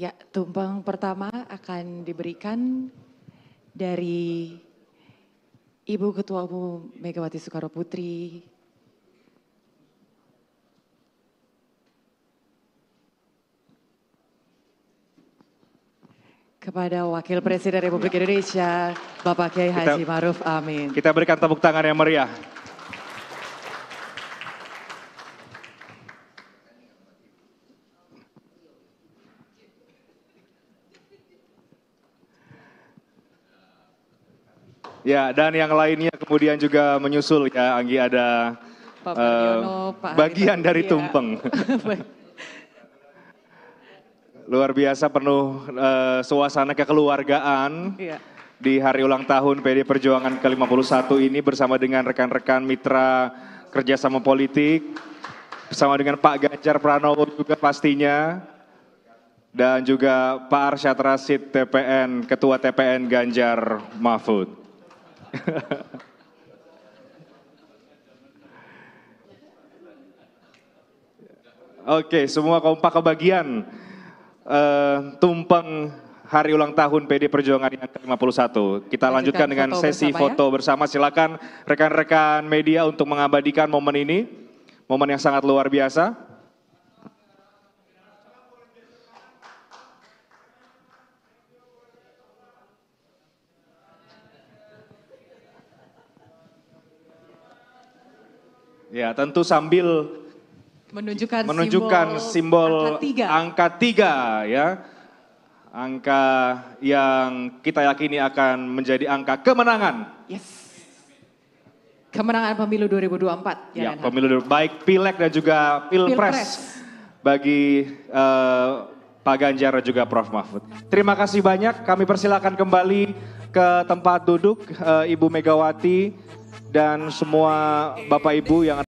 Ya, tumpeng pertama akan diberikan dari Ibu Ketua Umum Megawati Soekarno Putri, kepada Wakil Presiden Republik Indonesia, Bapak Kiai Haji Maruf Amin. Kita berikan tepuk tangan yang meriah. Ya, dan yang lainnya kemudian juga menyusul ya, Anggi ada Pak uh, Pak bagian dari ya. tumpeng. Luar biasa penuh uh, suasana kekeluargaan. Ya di hari ulang tahun PD Perjuangan ke-51 ini bersama dengan rekan-rekan mitra kerjasama politik, bersama dengan Pak Ganjar Pranowo juga pastinya, dan juga Pak Arsyad Rasid TPN, Ketua TPN Ganjar Mahfud. Oke, semua kompak kebagian. Uh, tumpeng hari ulang tahun PD Perjuangan yang ke-51. Kita lanjutkan, lanjutkan dengan foto sesi bersama, ya. foto ya? bersama. Silakan rekan-rekan media untuk mengabadikan momen ini. Momen yang sangat luar biasa. Ya, tentu sambil menunjukkan, menunjukkan simbol, simbol angka, tiga. angka tiga ya. Angka yang kita yakini akan menjadi angka kemenangan. Yes. Kemenangan pemilu 2024 ya. ya pemilu baik Pileg dan juga Pilpres, Pilpres. bagi uh, Pak Ganjar dan juga Prof Mahfud. Terima kasih banyak. Kami persilakan kembali ke tempat duduk uh, Ibu Megawati dan semua Bapak Ibu yang